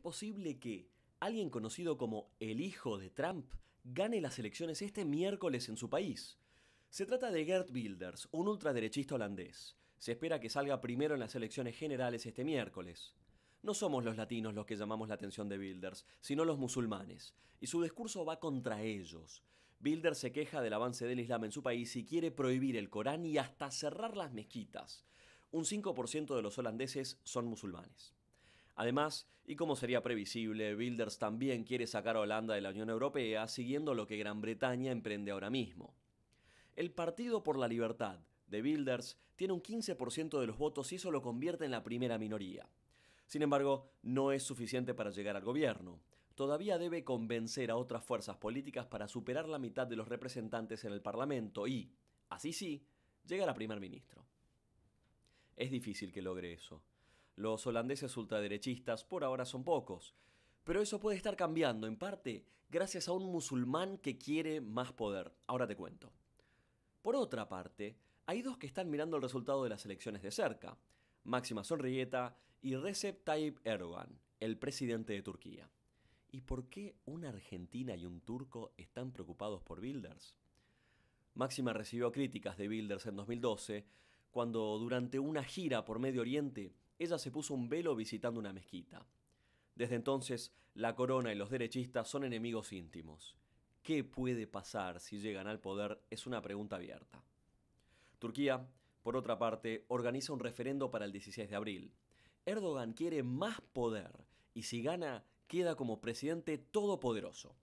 posible que alguien conocido como el hijo de Trump gane las elecciones este miércoles en su país. Se trata de Gert Wilders, un ultraderechista holandés. Se espera que salga primero en las elecciones generales este miércoles. No somos los latinos los que llamamos la atención de Wilders, sino los musulmanes, y su discurso va contra ellos. Wilders se queja del avance del Islam en su país y quiere prohibir el Corán y hasta cerrar las mezquitas. Un 5% de los holandeses son musulmanes. Además, y como sería previsible, Builders también quiere sacar a Holanda de la Unión Europea siguiendo lo que Gran Bretaña emprende ahora mismo. El Partido por la Libertad de Builders tiene un 15% de los votos y eso lo convierte en la primera minoría. Sin embargo, no es suficiente para llegar al gobierno. Todavía debe convencer a otras fuerzas políticas para superar la mitad de los representantes en el Parlamento y, así sí, llegar a primer ministro. Es difícil que logre eso. Los holandeses ultraderechistas por ahora son pocos, pero eso puede estar cambiando en parte gracias a un musulmán que quiere más poder. Ahora te cuento. Por otra parte, hay dos que están mirando el resultado de las elecciones de cerca, Máxima Sonrieta y Recep Tayyip Erdogan, el presidente de Turquía. ¿Y por qué una argentina y un turco están preocupados por Bilders? Máxima recibió críticas de Bilders en 2012, cuando durante una gira por Medio Oriente ella se puso un velo visitando una mezquita. Desde entonces, la corona y los derechistas son enemigos íntimos. ¿Qué puede pasar si llegan al poder? Es una pregunta abierta. Turquía, por otra parte, organiza un referendo para el 16 de abril. Erdogan quiere más poder y si gana, queda como presidente todopoderoso.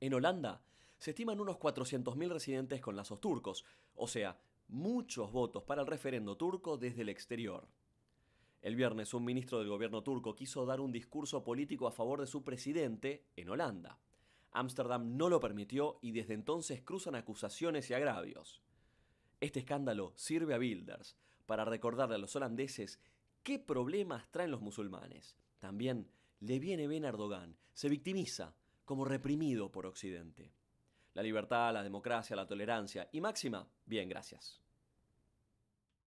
En Holanda, se estiman unos 400.000 residentes con lazos turcos, o sea, muchos votos para el referendo turco desde el exterior. El viernes un ministro del gobierno turco quiso dar un discurso político a favor de su presidente en Holanda. Ámsterdam no lo permitió y desde entonces cruzan acusaciones y agravios. Este escándalo sirve a Bilders para recordarle a los holandeses qué problemas traen los musulmanes. También le viene bien a Erdogan, se victimiza como reprimido por Occidente. La libertad, la democracia, la tolerancia y máxima, bien, gracias.